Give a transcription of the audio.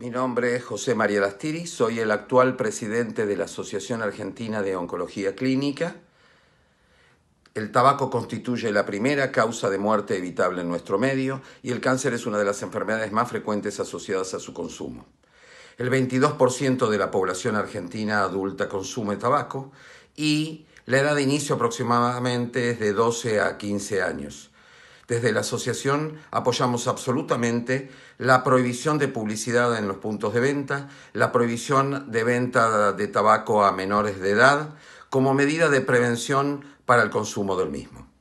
Mi nombre es José María Lastiri, soy el actual presidente de la Asociación Argentina de Oncología Clínica. El tabaco constituye la primera causa de muerte evitable en nuestro medio y el cáncer es una de las enfermedades más frecuentes asociadas a su consumo. El 22% de la población argentina adulta consume tabaco y la edad de inicio aproximadamente es de 12 a 15 años. Desde la asociación apoyamos absolutamente la prohibición de publicidad en los puntos de venta, la prohibición de venta de tabaco a menores de edad, como medida de prevención para el consumo del mismo.